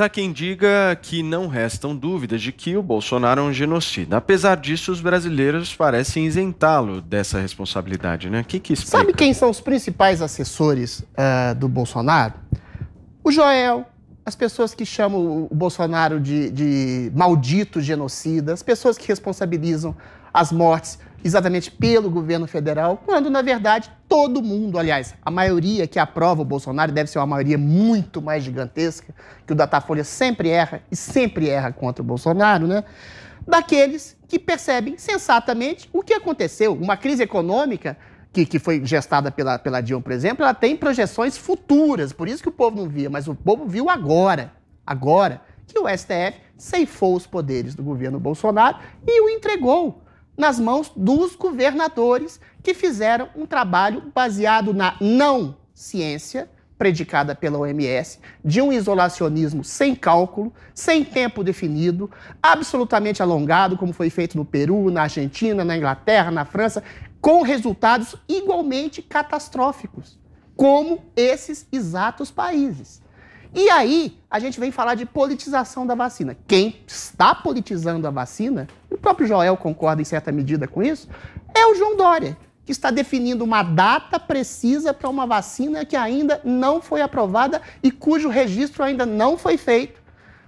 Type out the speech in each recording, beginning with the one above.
Há quem diga que não restam dúvidas de que o Bolsonaro é um genocida. Apesar disso, os brasileiros parecem isentá-lo dessa responsabilidade, né? O que, que explica? Sabe quem são os principais assessores uh, do Bolsonaro? O Joel, as pessoas que chamam o Bolsonaro de, de maldito genocida, as pessoas que responsabilizam as mortes exatamente pelo governo federal, quando, na verdade, todo mundo, aliás, a maioria que aprova o Bolsonaro deve ser uma maioria muito mais gigantesca, que o Datafolha sempre erra e sempre erra contra o Bolsonaro, né? Daqueles que percebem sensatamente o que aconteceu. Uma crise econômica que, que foi gestada pela, pela Dilma, por exemplo, ela tem projeções futuras, por isso que o povo não via, mas o povo viu agora, agora, que o STF ceifou os poderes do governo Bolsonaro e o entregou nas mãos dos governadores que fizeram um trabalho baseado na não ciência predicada pela OMS, de um isolacionismo sem cálculo, sem tempo definido, absolutamente alongado, como foi feito no Peru, na Argentina, na Inglaterra, na França, com resultados igualmente catastróficos, como esses exatos países. E aí, a gente vem falar de politização da vacina. Quem está politizando a vacina, e o próprio Joel concorda em certa medida com isso, é o João Dória, que está definindo uma data precisa para uma vacina que ainda não foi aprovada e cujo registro ainda não foi feito.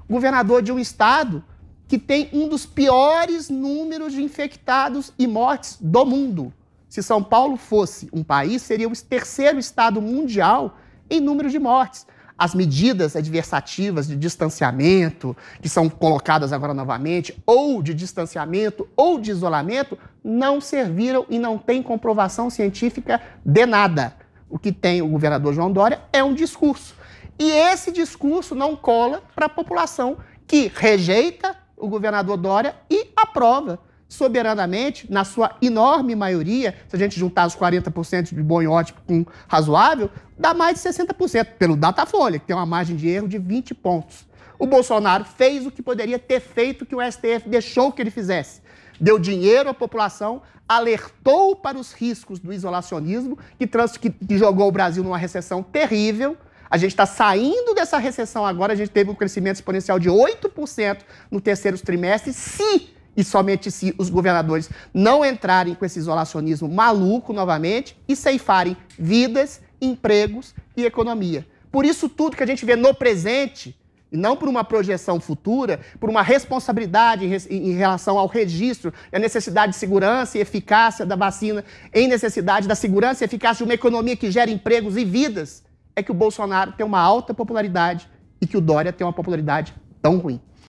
Governador de um estado que tem um dos piores números de infectados e mortes do mundo. Se São Paulo fosse um país, seria o terceiro estado mundial em número de mortes as medidas adversativas de distanciamento, que são colocadas agora novamente, ou de distanciamento ou de isolamento, não serviram e não tem comprovação científica de nada. O que tem o governador João Dória é um discurso. E esse discurso não cola para a população que rejeita o governador Dória e aprova soberanamente, na sua enorme maioria, se a gente juntar os 40% de bom e ótimo com razoável, dá mais de 60%, pelo Datafolha, que tem uma margem de erro de 20 pontos. O Bolsonaro fez o que poderia ter feito que o STF deixou que ele fizesse. Deu dinheiro à população, alertou para os riscos do isolacionismo, que, trans, que, que jogou o Brasil numa recessão terrível, a gente está saindo dessa recessão agora, a gente teve um crescimento exponencial de 8% no terceiro trimestre. Se e somente se os governadores não entrarem com esse isolacionismo maluco novamente e ceifarem vidas, empregos e economia. Por isso, tudo que a gente vê no presente, e não por uma projeção futura, por uma responsabilidade em, relação ao registro, a necessidade de segurança e eficácia da vacina, em necessidade da segurança e eficácia de uma economia que gera empregos e vidas, é que o Bolsonaro tem uma alta popularidade e que o Dória tem uma popularidade tão ruim.